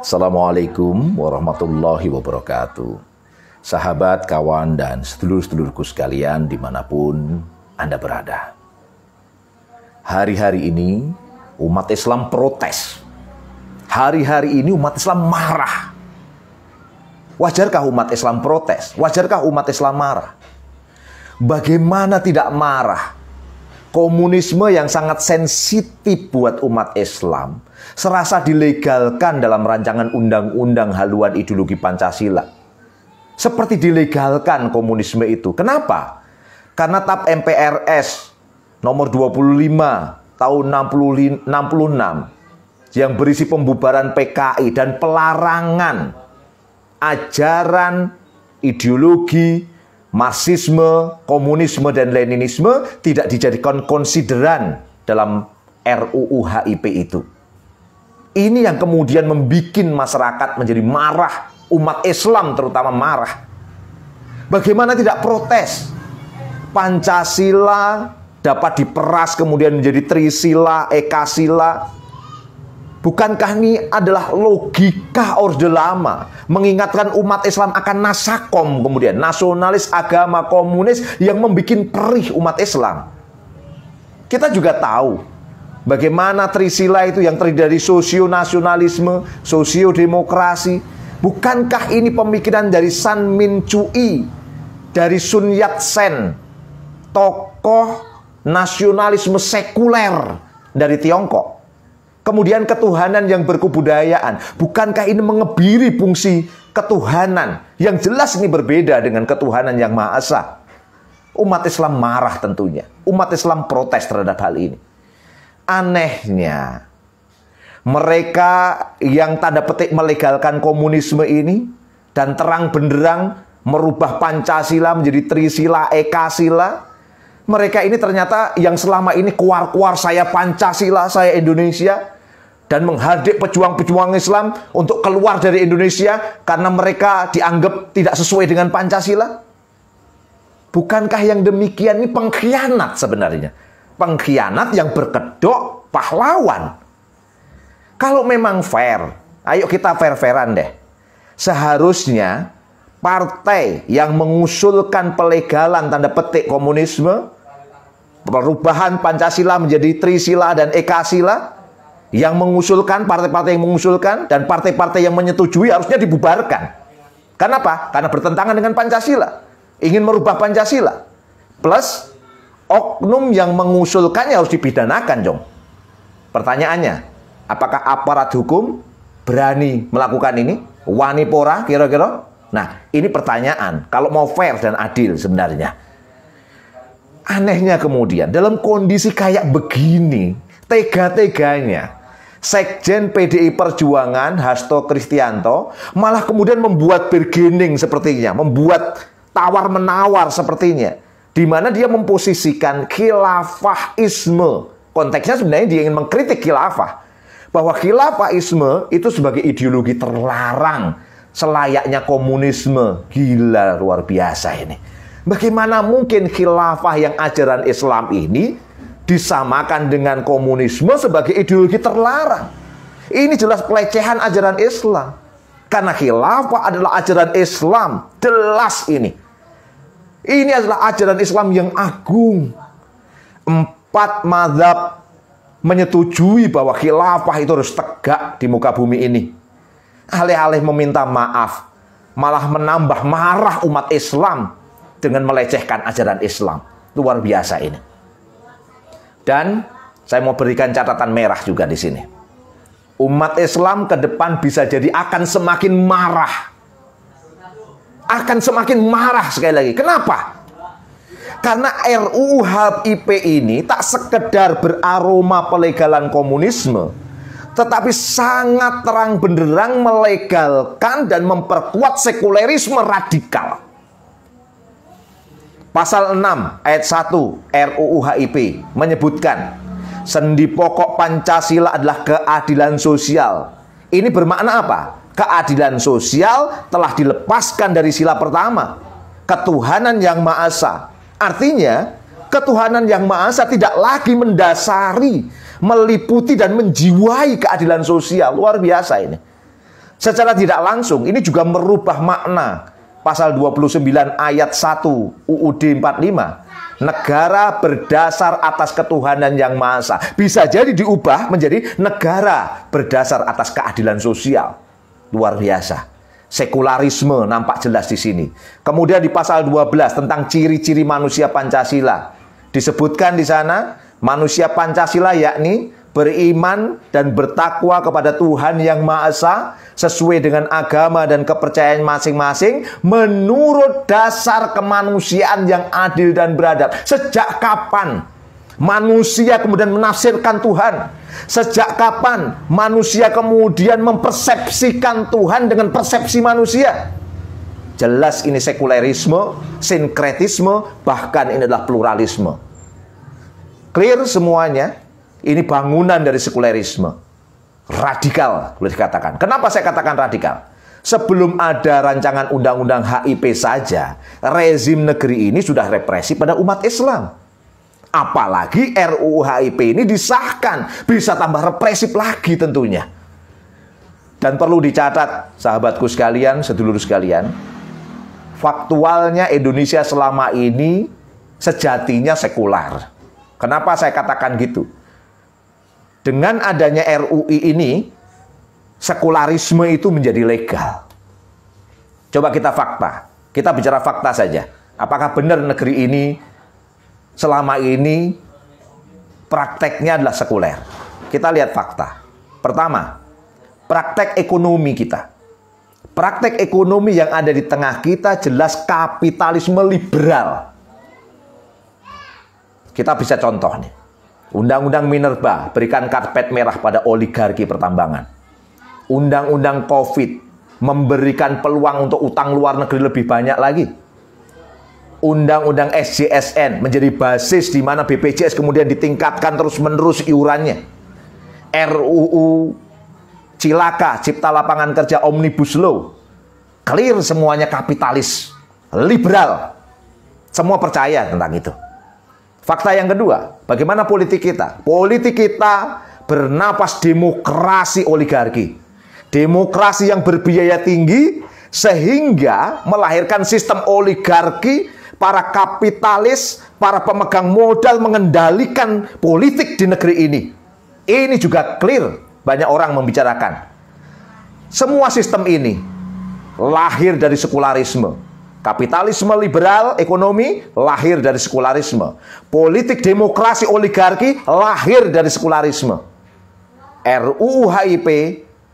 Assalamualaikum warahmatullahi wabarakatuh. Sahabat, kawan, dan sedulur-sedulurku sekalian dimanapun Anda berada. Hari-hari ini umat Islam protes. Hari-hari ini umat Islam marah. Wajarkah umat Islam protes? Wajarkah umat Islam marah? Bagaimana tidak marah komunisme yang sangat sensitif buat umat Islam serasa dilegalkan dalam rancangan undang-undang haluan ideologi Pancasila. Seperti dilegalkan komunisme itu. Kenapa? Karena TAP MPRS nomor 25 tahun 66 yang berisi pembubaran PKI dan pelarangan ajaran, ideologi, Marxisme, komunisme, dan Leninisme tidak dijadikan konsideran dalam RUU HIP itu. Ini yang kemudian membuat masyarakat menjadi marah, umat Islam terutama marah. Bagaimana tidak protes? Pancasila dapat diperas kemudian menjadi Trisila, Ekasila, Bukankah ini adalah logika Orde Lama mengingatkan umat Islam akan nasakom kemudian nasionalis agama komunis yang membuat perih umat Islam. Kita juga tahu bagaimana Trisila itu yang terdiri dari sosio nasionalisme, sosio demokrasi. Bukankah ini pemikiran dari San Min Cui, dari Sun Yat Sen, tokoh nasionalisme sekuler dari Tiongkok? Kemudian ketuhanan yang berkebudayaan. Bukankah ini mengebiri fungsi ketuhanan yang jelas ini berbeda dengan ketuhanan yang Maha Esa? Umat Islam marah tentunya. Umat Islam protes terhadap hal ini. Anehnya, mereka yang tanda petik melegalkan komunisme ini dan terang benderang merubah Pancasila menjadi Trisila, Ekasila, mereka ini ternyata yang selama ini kuar-kuar saya Pancasila, saya Indonesia, dan menghardik pejuang-pejuang Islam untuk keluar dari Indonesia karena mereka dianggap tidak sesuai dengan Pancasila? Bukankah yang demikian ini pengkhianat sebenarnya? Pengkhianat yang berkedok pahlawan. Kalau memang fair, ayo kita fair-fairan deh. Seharusnya partai yang mengusulkan pelegalan tanda petik komunisme, perubahan Pancasila menjadi Trisila dan Ekasila, yang mengusulkan, partai-partai yang mengusulkan, dan partai-partai yang menyetujui harusnya dibubarkan. Kenapa? Karena bertentangan dengan Pancasila. Ingin merubah Pancasila. Plus, oknum yang mengusulkannya harus dipidanakan, Jong. Pertanyaannya, apakah aparat hukum berani melakukan ini? Wani pora, kira-kira? Nah, ini pertanyaan. Kalau mau fair dan adil sebenarnya. Anehnya kemudian, dalam kondisi kayak begini, Tega-teganya Sekjen PDI Perjuangan Hasto Kristianto malah kemudian membuat bergening sepertinya, membuat tawar-menawar sepertinya di mana dia memposisikan khilafahisme. Konteksnya sebenarnya dia ingin mengkritik khilafah bahwa khilafahisme itu sebagai ideologi terlarang selayaknya komunisme. Gila luar biasa ini. Bagaimana mungkin khilafah yang ajaran Islam ini disamakan dengan komunisme sebagai ideologi terlarang. Ini jelas pelecehan ajaran Islam. Karena khilafah adalah ajaran Islam. Jelas ini. Ini adalah ajaran Islam yang agung. Empat madhab menyetujui bahwa khilafah itu harus tegak di muka bumi ini. Alih-alih meminta maaf, malah menambah marah umat Islam dengan melecehkan ajaran Islam. Luar biasa ini. Dan saya mau berikan catatan merah juga di sini. Umat Islam ke depan bisa jadi akan semakin marah. Akan semakin marah sekali lagi. Kenapa? Karena RUU HIP ini tak sekedar beraroma pelegalan komunisme, tetapi sangat terang benderang melegalkan dan memperkuat sekulerisme radikal. Pasal 6 ayat 1 RUU HIP menyebutkan sendi pokok Pancasila adalah keadilan sosial. Ini bermakna apa? Keadilan sosial telah dilepaskan dari sila pertama. Ketuhanan yang Maha Esa. Artinya, ketuhanan yang Maha Esa tidak lagi mendasari, meliputi dan menjiwai keadilan sosial. Luar biasa ini. Secara tidak langsung, ini juga merubah makna pasal 29 ayat 1 UUD 45. Negara berdasar atas ketuhanan yang Maha Esa. Bisa jadi diubah menjadi negara berdasar atas keadilan sosial. Luar biasa. Sekularisme nampak jelas di sini. Kemudian di pasal 12 tentang ciri-ciri manusia Pancasila. Disebutkan di sana manusia Pancasila yakni beriman dan bertakwa kepada Tuhan yang Maha Esa sesuai dengan agama dan kepercayaan masing-masing menurut dasar kemanusiaan yang adil dan beradab. Sejak kapan manusia kemudian menafsirkan Tuhan? Sejak kapan manusia kemudian mempersepsikan Tuhan dengan persepsi manusia? Jelas ini sekulerisme, sinkretisme, bahkan ini adalah pluralisme. Clear semuanya? Ini bangunan dari sekulerisme. Radikal, boleh dikatakan. Kenapa saya katakan radikal? Sebelum ada rancangan undang-undang HIP saja, rezim negeri ini sudah represi pada umat Islam. Apalagi RUU HIP ini disahkan, bisa tambah represif lagi tentunya. Dan perlu dicatat, sahabatku sekalian, sedulur sekalian, faktualnya Indonesia selama ini sejatinya sekular. Kenapa saya katakan gitu? Dengan adanya RUI ini, sekularisme itu menjadi legal. Coba kita fakta. Kita bicara fakta saja. Apakah benar negeri ini selama ini prakteknya adalah sekuler? Kita lihat fakta. Pertama, praktek ekonomi kita. Praktek ekonomi yang ada di tengah kita jelas kapitalisme liberal. Kita bisa contoh nih. Undang-undang Minerba berikan karpet merah pada oligarki pertambangan. Undang-undang COVID memberikan peluang untuk utang luar negeri lebih banyak lagi. Undang-undang SJSN menjadi basis di mana BPJS kemudian ditingkatkan terus-menerus iurannya. RUU Cilaka, Cipta Lapangan Kerja Omnibus Law. Clear semuanya kapitalis, liberal. Semua percaya tentang itu. Fakta yang kedua, bagaimana politik kita? Politik kita bernapas demokrasi oligarki. Demokrasi yang berbiaya tinggi sehingga melahirkan sistem oligarki para kapitalis, para pemegang modal mengendalikan politik di negeri ini. Ini juga clear banyak orang membicarakan. Semua sistem ini lahir dari sekularisme. Kapitalisme liberal ekonomi lahir dari sekularisme. Politik demokrasi oligarki lahir dari sekularisme. RUU HIP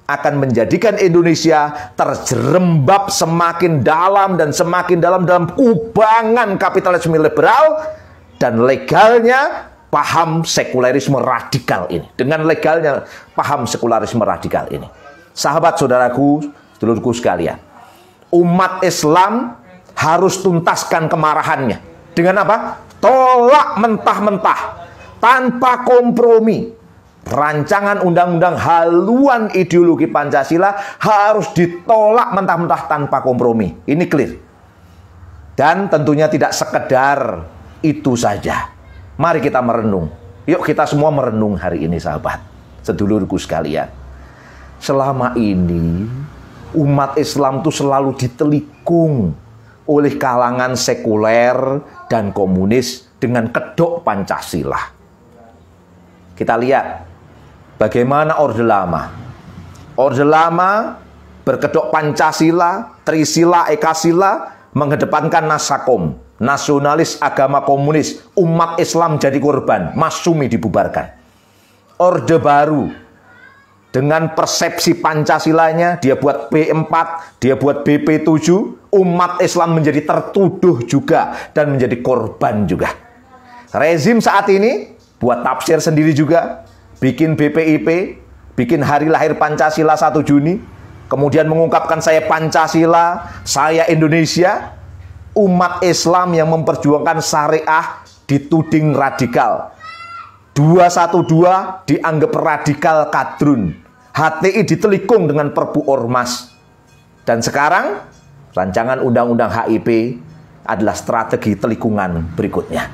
akan menjadikan Indonesia terjerembab semakin dalam dan semakin dalam dalam kubangan kapitalisme liberal dan legalnya paham sekularisme radikal ini. Dengan legalnya paham sekularisme radikal ini. Sahabat saudaraku, dulurku sekalian. Umat Islam harus tuntaskan kemarahannya. Dengan apa? Tolak mentah-mentah. Tanpa kompromi. Rancangan undang-undang haluan ideologi Pancasila harus ditolak mentah-mentah tanpa kompromi. Ini clear. Dan tentunya tidak sekedar itu saja. Mari kita merenung. Yuk kita semua merenung hari ini sahabat. Sedulurku sekalian. Selama ini umat Islam itu selalu ditelikung oleh kalangan sekuler dan komunis dengan kedok Pancasila. Kita lihat bagaimana Orde Lama. Orde Lama berkedok Pancasila, Trisila, Ekasila mengedepankan Nasakom, nasionalis agama komunis, umat Islam jadi korban, Masumi dibubarkan. Orde Baru dengan persepsi Pancasilanya, dia buat B4, dia buat BP7, umat Islam menjadi tertuduh juga dan menjadi korban juga. Rezim saat ini buat tafsir sendiri juga, bikin BPIP, bikin hari lahir Pancasila 1 Juni, kemudian mengungkapkan saya Pancasila, saya Indonesia, umat Islam yang memperjuangkan syariah dituding radikal. 212 dianggap radikal kadrun. HTI ditelikung dengan perpu ormas. Dan sekarang Rancangan Undang-Undang HIP adalah strategi telikungan berikutnya.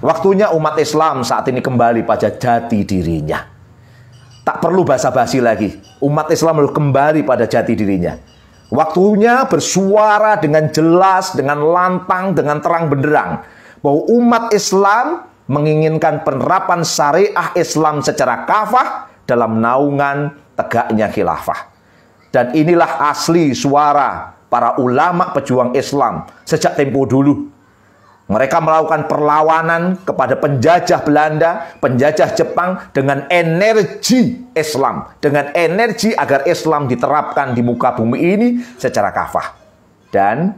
Waktunya umat Islam saat ini kembali pada jati dirinya. Tak perlu basa-basi lagi. Umat Islam harus kembali pada jati dirinya. Waktunya bersuara dengan jelas, dengan lantang, dengan terang benderang bahwa umat Islam menginginkan penerapan syariah Islam secara kafah dalam naungan tegaknya khilafah. Dan inilah asli suara para ulama pejuang Islam sejak tempo dulu. Mereka melakukan perlawanan kepada penjajah Belanda, penjajah Jepang dengan energi Islam, dengan energi agar Islam diterapkan di muka bumi ini secara kafah. Dan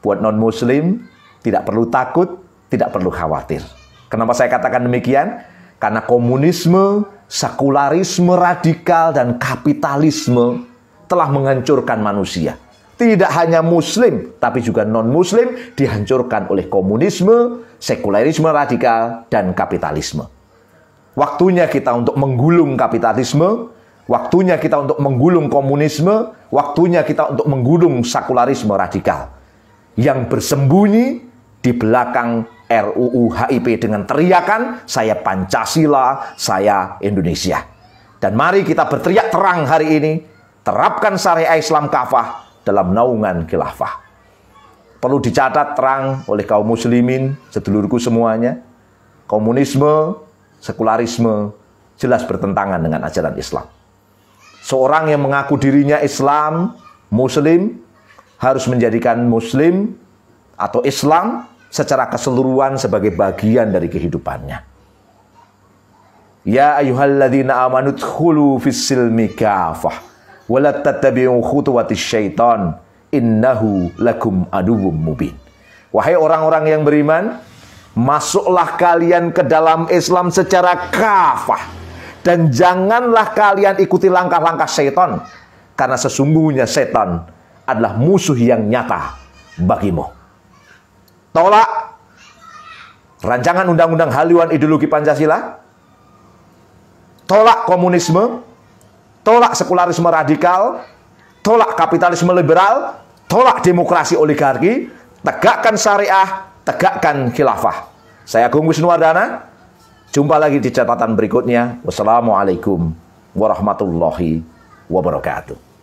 buat non-muslim tidak perlu takut, tidak perlu khawatir. Kenapa saya katakan demikian? Karena komunisme, sekularisme radikal dan kapitalisme telah menghancurkan manusia tidak hanya muslim tapi juga non-muslim dihancurkan oleh komunisme, sekularisme radikal dan kapitalisme. Waktunya kita untuk menggulung kapitalisme, waktunya kita untuk menggulung komunisme, waktunya kita untuk menggulung sekularisme radikal yang bersembunyi di belakang RUU HIP dengan teriakan saya Pancasila, saya Indonesia. Dan mari kita berteriak terang hari ini, terapkan syariah Islam kafah dalam naungan khilafah. Perlu dicatat terang oleh kaum muslimin, sedulurku semuanya, komunisme, sekularisme jelas bertentangan dengan ajaran Islam. Seorang yang mengaku dirinya Islam, muslim, harus menjadikan muslim atau Islam secara keseluruhan sebagai bagian dari kehidupannya. Ya ayuhalladzina amanut hulu fissilmi kafah wala tattabi'u khutuwatis syaitan innahu lakum aduwwum mubin. Wahai orang-orang yang beriman, masuklah kalian ke dalam Islam secara kafah dan janganlah kalian ikuti langkah-langkah setan karena sesungguhnya setan adalah musuh yang nyata bagimu. Tolak rancangan undang-undang haluan ideologi Pancasila. Tolak komunisme tolak sekularisme radikal, tolak kapitalisme liberal, tolak demokrasi oligarki, tegakkan syariah, tegakkan khilafah. Saya Agung Wisnuwardana, jumpa lagi di catatan berikutnya. Wassalamualaikum warahmatullahi wabarakatuh.